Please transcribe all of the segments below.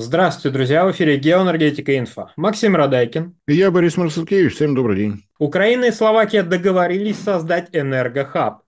Здравствуйте, друзья! В эфире «Геоэнергетика. Инфа». Максим Радайкин. И я, Борис Марсукевич. Всем добрый день. Украина и Словакия договорились создать энергохаб.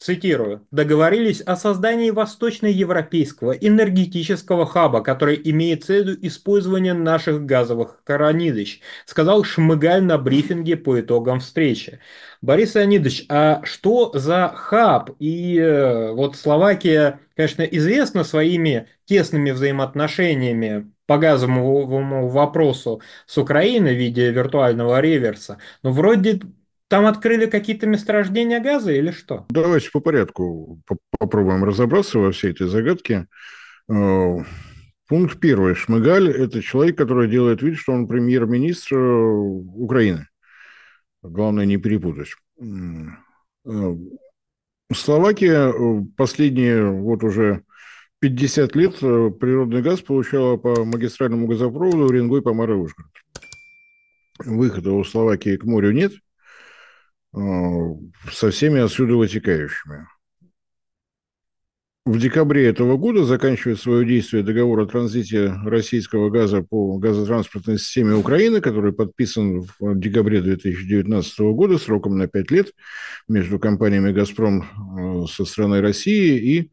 Цитирую. «Договорились о создании восточноевропейского энергетического хаба, который имеет целью использование наших газовых хранилищ», сказал Шмыгаль на брифинге по итогам встречи. Борис Леонидович, а что за хаб? И э, вот Словакия, конечно, известна своими тесными взаимоотношениями по газовому вопросу с Украиной в виде виртуального реверса, но вроде там открыли какие-то месторождения газа или что? Давайте по порядку попробуем разобраться во всей этой загадке. Э, пункт первый. Шмыгаль – это человек, который делает вид, что он премьер-министр э, Украины. Главное не перепутать. Э, Словакия последние вот уже 50 лет природный газ получала по магистральному газопроводу Ренгой по Ужгород. Выхода у Словакии к морю нет – Э, со всеми отсюда вытекающими. В декабре этого года заканчивает свое действие договор о транзите российского газа по газотранспортной системе Украины, который подписан в декабре 2019 года сроком на 5 лет между компаниями «Газпром» э, со стороны России и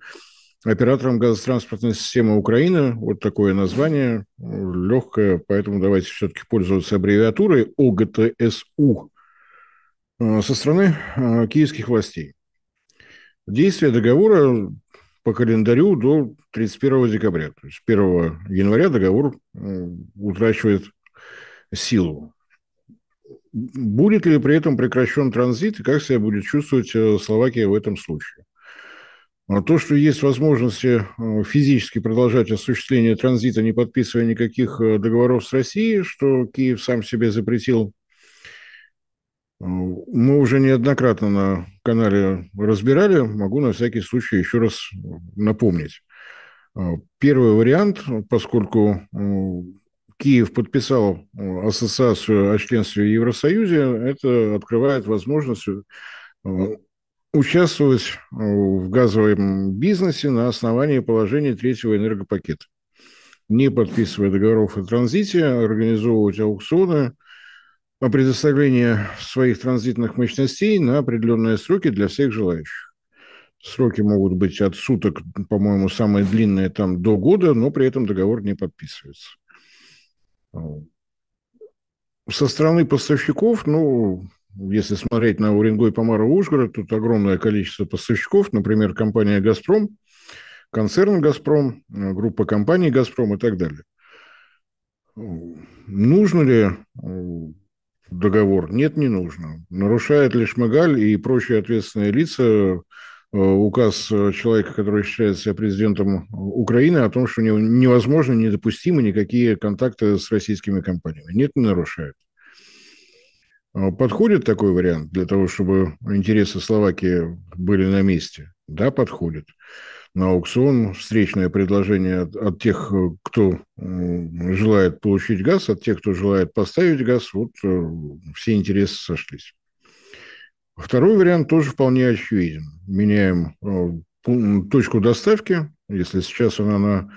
оператором газотранспортной системы Украины. Вот такое название э, легкое, поэтому давайте все-таки пользоваться аббревиатурой ОГТСУ. Э, со стороны э, киевских властей. Действие договора по календарю до 31 декабря. То есть 1 января договор э, утрачивает силу. Будет ли при этом прекращен транзит и как себя будет чувствовать Словакия в этом случае? А то, что есть возможности физически продолжать осуществление транзита, не подписывая никаких договоров с Россией, что Киев сам себе запретил мы уже неоднократно на канале разбирали, могу на всякий случай еще раз напомнить. А, первый вариант, поскольку а, Киев подписал а, ассоциацию о членстве в Евросоюзе, это открывает возможность участвовать в газовом бизнесе на основании положения третьего энергопакета. Не подписывая договоров о транзите, организовывать аукционы, о предоставление своих транзитных мощностей на определенные сроки для всех желающих. Сроки могут быть от суток, по-моему, самые длинные там до года, но при этом договор не подписывается. Со стороны поставщиков, ну, если смотреть на Уренгой, Помару, Ужгород, тут огромное количество поставщиков, например, компания «Газпром», концерн «Газпром», группа компаний «Газпром» и так далее. Нужно ли договор? Нет, не нужно. Нарушает ли Шмыгаль и прочие ответственные лица э, указ э, человека, который считает себя президентом э, Украины, о том, что невозможно, недопустимы никакие контакты с российскими компаниями. Нет, не нарушает. А подходит такой вариант для того, чтобы интересы Словакии были на месте? Да, подходит на аукцион встречное предложение от, от тех, э, кто э, желает получить газ, от тех, кто желает поставить газ, вот э, все интересы сошлись. Второй вариант тоже вполне очевиден. Меняем точку доставки, если сейчас она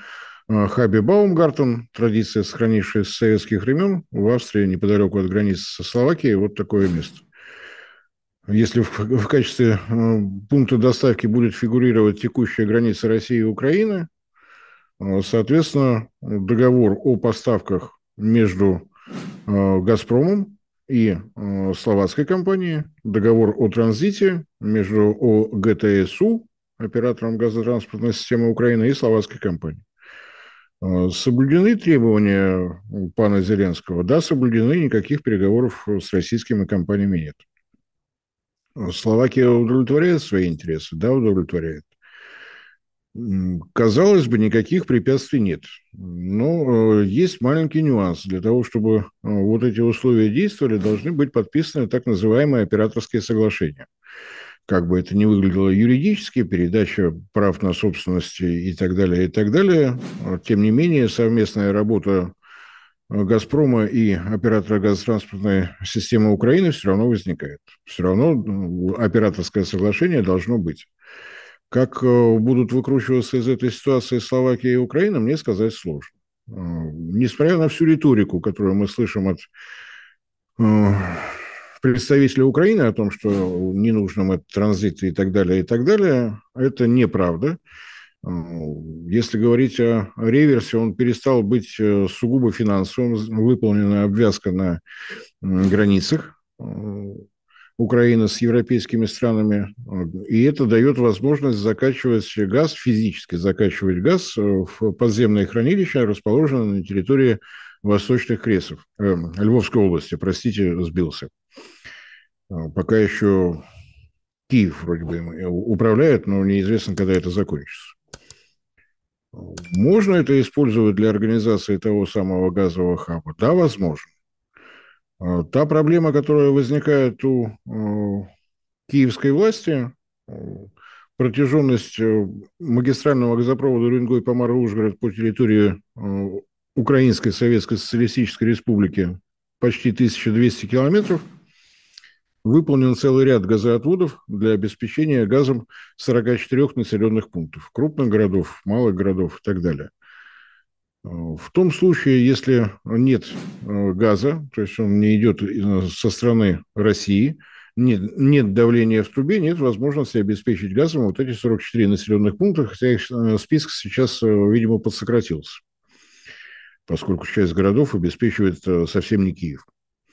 на Хаби Баумгартен, традиция, сохранившаяся с советских времен, в Австрии, неподалеку от границы со Словакией, вот такое место если в, в качестве э, пункта доставки будет фигурировать текущая граница России и Украины, э, соответственно, договор о поставках между э, «Газпромом» и словацкой компанией, договор о транзите между ОГТСУ, оператором газотранспортной системы Украины, и словацкой компанией. Соблюдены требования пана Зеленского? Да, соблюдены, никаких переговоров с российскими компаниями нет. Словакия удовлетворяет свои интересы? Да, удовлетворяет. Казалось бы, никаких препятствий нет. Но э, есть маленький нюанс. Для того, чтобы э, вот эти условия действовали, должны быть подписаны так называемые операторские соглашения. Как бы это ни выглядело юридически, передача прав на собственность и так далее, и так далее. Тем не менее, совместная работа Газпрома и оператора газотранспортной системы Украины все равно возникает. Все равно ну, операторское соглашение должно быть. Как э, будут выкручиваться из этой ситуации Словакия и Украина, мне сказать сложно. Э, несмотря на всю риторику, которую мы слышим от э, представителей Украины о том, что не нужно этот транзит и так далее, и так далее, это неправда. Если говорить о реверсе, он перестал быть э, сугубо финансовым, выполнена обвязка на границах э, Украины с европейскими странами, и это дает возможность закачивать газ, физически закачивать газ э, в подземные хранилища, расположенные на территории Восточных Кресов, э, эм, Львовской области, простите, сбился. Пока еще Киев вроде бы управляет, но неизвестно, когда это закончится. Можно это использовать для организации того самого газового хаба? Да, возможно. А, та проблема, которая возникает у а, киевской власти, а, протяженность э, магистрального газопровода Руингой помара ужгород по территории Украинской Советской Социалистической Республики почти 1200 километров – выполнен целый ряд газоотводов для обеспечения газом 44 населенных пунктов, крупных городов, малых городов и так далее. Э, в том случае, если нет э, газа, то есть он не идет э, со стороны России, нет, нет давления в трубе, нет возможности обеспечить газом вот эти 44 населенных пункта, хотя их список сейчас, видимо, подсократился, поскольку часть городов обеспечивает совсем не Киев.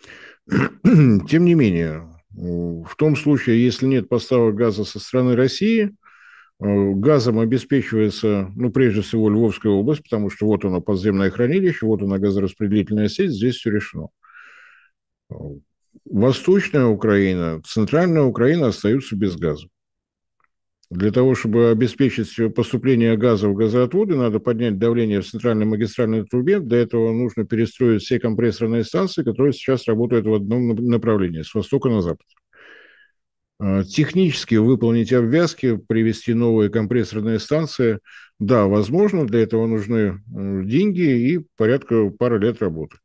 Тем не менее, в том случае, если нет поставок газа со стороны России, э, газом обеспечивается, ну, прежде всего, Львовская область, потому что вот оно подземное хранилище, вот она газораспределительная сеть, здесь все решено. Э, Восточная Украина, центральная Украина остаются без газа. Для того, чтобы обеспечить поступление газа в газоотводы, надо поднять давление в центральной магистральной трубе. Для этого нужно перестроить все компрессорные станции, которые сейчас работают в одном направлении, с востока на запад. А, технически выполнить обвязки, привести новые компрессорные станции, да, возможно, для этого нужны э, деньги и порядка пары лет работы.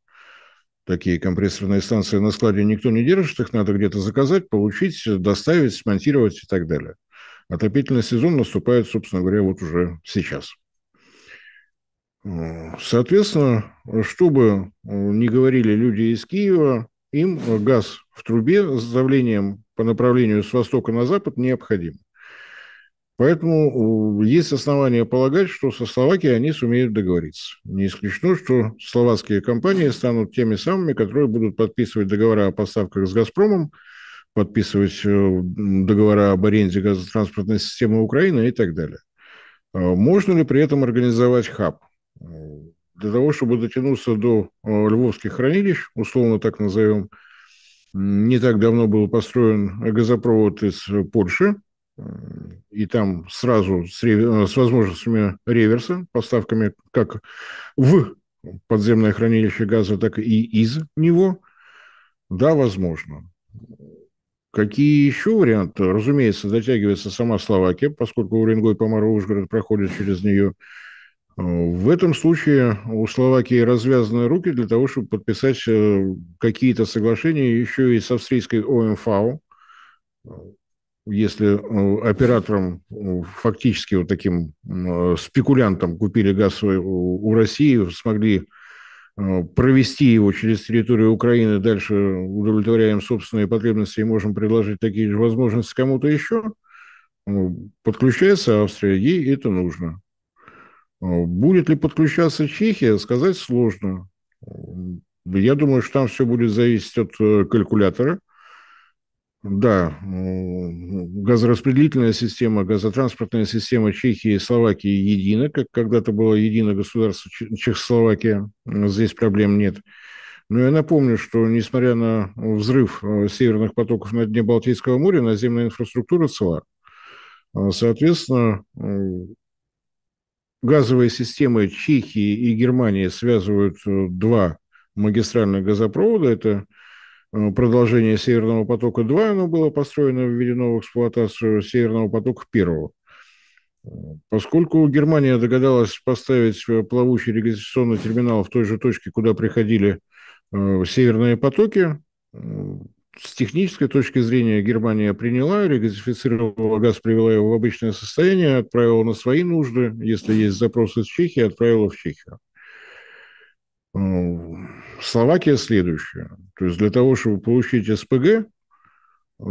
Такие компрессорные станции на складе никто не держит, их надо где-то заказать, получить, доставить, смонтировать и так далее. Отопительный сезон наступает, собственно говоря, вот уже сейчас. Э, соответственно, чтобы э, не говорили люди из Киева, им газ в трубе с давлением по направлению с востока на запад необходим. Поэтому э, есть основания полагать, что со Словакией они сумеют договориться. Не исключено, что словацкие компании станут теми самыми, которые будут подписывать договора о поставках с «Газпромом», подписывать э, договора об аренде газотранспортной системы Украины и так далее. А можно ли при этом организовать хаб? Для того, чтобы дотянуться до э, львовских хранилищ, условно так назовем, не так давно был построен газопровод из Польши, и там сразу с, ревер... Э, с возможностями реверса, поставками как в подземное хранилище газа, так и из него, да, возможно. Какие еще варианты? Разумеется, дотягивается сама Словакия, поскольку Уренгой, Помару, Ужгород проходит через нее. Э, в этом случае у Словакии развязаны руки для того, чтобы подписать э, какие-то соглашения еще и с австрийской ОМФАО, если э, оператором, фактически вот таким спекулянтом купили газ у России, смогли Э, провести его через территорию Украины, дальше удовлетворяем собственные потребности и можем предложить такие же возможности кому-то еще, э, подключается Австрия, ей это нужно. Э, будет ли подключаться Чехия, сказать сложно. Я думаю, что там все будет зависеть от калькулятора – да, газораспределительная система, газотранспортная система Чехии и Словакии едина, как когда-то было едино государство Чехословакия, здесь проблем нет. Но я напомню, что несмотря на взрыв э, северных потоков на дне Балтийского моря, наземная инфраструктура цела. Э, соответственно, газовые системы Чехии и Германии связывают э, два магистральных газопровода. Это Э, продолжение Северного потока-2, оно было построено, введено в эксплуатацию Северного потока-1. Э, поскольку Германия догадалась поставить плавучий регистрационный терминал в той же точке, куда приходили э, северные потоки, с технической точки зрения Германия приняла, регазифицировала газ, привела его в обычное состояние, отправила на свои нужды, если есть запросы из Чехии, отправила в Чехию. Ну, Словакия следующая. То есть для того, чтобы получить СПГ, э,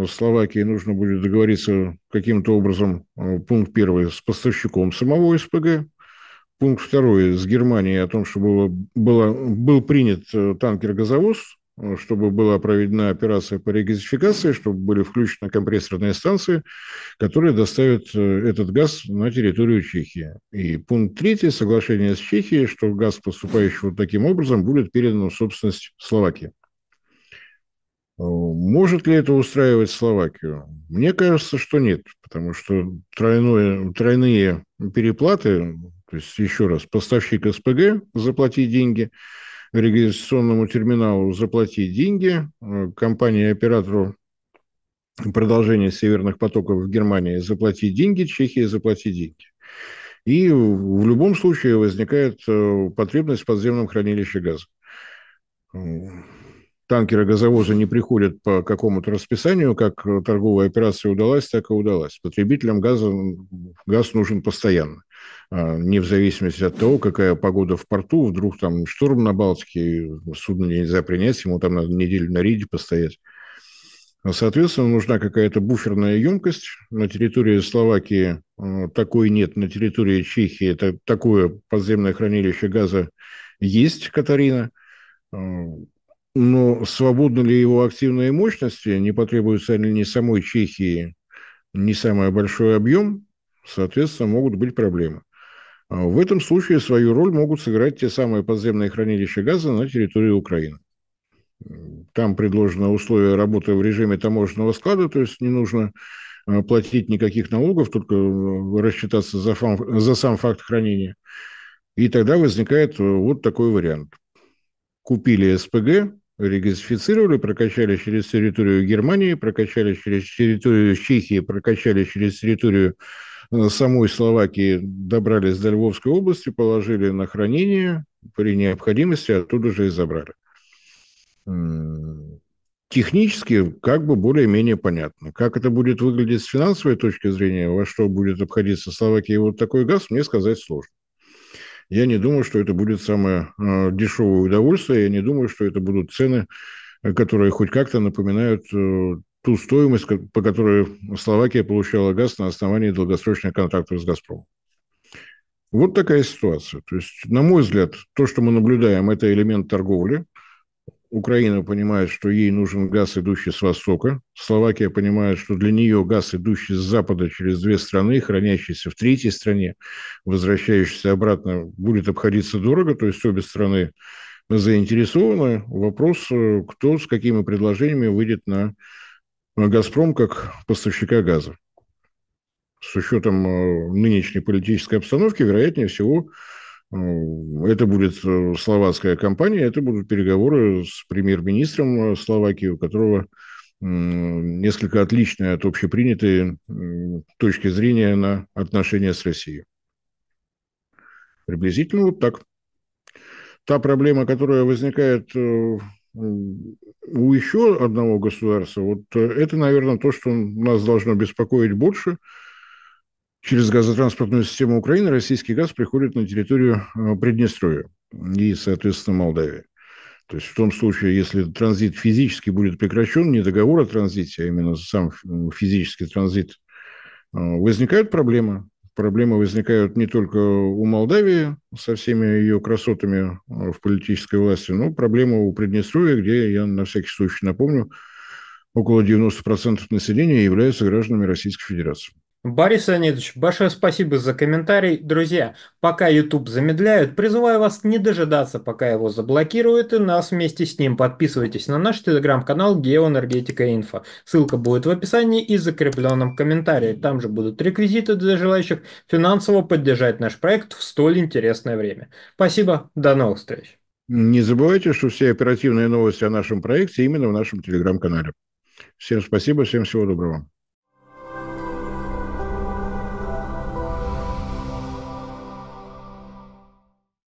Словакии нужно будет договориться каким-то образом, э, пункт первый, с поставщиком самого СПГ, пункт второй, с Германией о том, что было, было, был принят э, танкер-газовоз, Э, чтобы была проведена операция по регазификации, чтобы были включены компрессорные станции, которые доставят э, этот газ на территорию Чехии. И пункт третий соглашение с Чехией, что газ, поступающий вот таким образом, будет передан в собственность Словакии. Э, может ли это устраивать Словакию? Мне кажется, что нет, потому что тройное, тройные переплаты, то есть еще раз, поставщик СПГ заплатить деньги – регистрационному терминалу заплатить деньги, э, компании оператору продолжения северных потоков в Германии заплатить деньги, Чехии заплатить деньги. И в любом случае возникает э, потребность в подземном хранилище газа танкеры газовозы не приходят по какому-то расписанию, как торговая операция удалась, так и удалась. Потребителям газа газ нужен постоянно, а, не в зависимости от того, какая погода в порту, вдруг там шторм на Балтике, судно нельзя принять, ему там надо неделю на рейде постоять. Соответственно, нужна какая-то буферная емкость. На территории Словакии а, такой нет, на территории Чехии это такое подземное хранилище газа есть, Катарина а, но свободна ли его активные мощности, не потребуется ли ни самой Чехии, не самый большой объем, соответственно, могут быть проблемы. А в этом случае свою роль могут сыграть те самые подземные хранилища газа на территории Украины. Там предложено условие работы в режиме таможенного склада, то есть не нужно а, платить никаких налогов, только э, рассчитаться за, фам, за сам факт хранения. И тогда возникает э, вот такой вариант. Купили СПГ, регазифицировали, прокачали через территорию Германии, прокачали через территорию Чехии, прокачали через территорию э, самой Словакии, добрались до Львовской области, положили на хранение при необходимости, оттуда же и забрали. Технически как бы более-менее понятно. Как это будет выглядеть с финансовой точки зрения, во что будет обходиться Словакия вот такой газ, мне сказать сложно я не думаю, что это будет самое э, дешевое удовольствие, я не думаю, что это будут цены, э, которые хоть как-то напоминают э, ту стоимость, по которой Словакия получала газ на основании долгосрочных контрактов с «Газпромом». Вот такая ситуация. То есть, на мой взгляд, то, что мы наблюдаем, это элемент торговли – Украина понимает, что ей нужен газ, идущий с востока. Словакия понимает, что для нее газ, идущий с запада через две страны, хранящийся в третьей стране, возвращающийся обратно, будет обходиться дорого. То есть обе страны заинтересованы. Вопрос, э, кто с какими предложениями выйдет на «Газпром» как поставщика газа. С учетом э, нынешней политической обстановки, вероятнее всего, ну, это будет э, словацкая компания, это будут переговоры с премьер-министром э, Словакии, у которого несколько отличная от общепринятой точки зрения на отношения с Россией. Приблизительно вот так. Та проблема, которая возникает э, у еще одного государства, вот это, наверное, то, что нас должно беспокоить больше – Через газотранспортную систему Украины российский газ приходит на территорию э, Приднестровья и, соответственно, Молдавии. То есть в том случае, если транзит физически будет прекращен, не договор о транзите, а именно сам физический транзит, э, возникают проблемы. Проблемы возникают не только у Молдавии со всеми ее красотами э, в политической власти, но проблемы у Приднестровья, где, я на всякий случай напомню, около 90% населения являются гражданами Российской Федерации. Борис Леонидович, большое спасибо за комментарий. Друзья, пока YouTube замедляют, призываю вас не дожидаться, пока его заблокируют, и нас вместе с ним. Подписывайтесь на наш телеграм-канал Геоэнергетика Инфо. Ссылка будет в описании и закрепленном комментарии. Там же будут реквизиты для желающих финансово поддержать наш проект в столь интересное время. Спасибо, до новых встреч. Не забывайте, что все оперативные новости о нашем проекте именно в нашем телеграм-канале. Всем спасибо, всем всего доброго.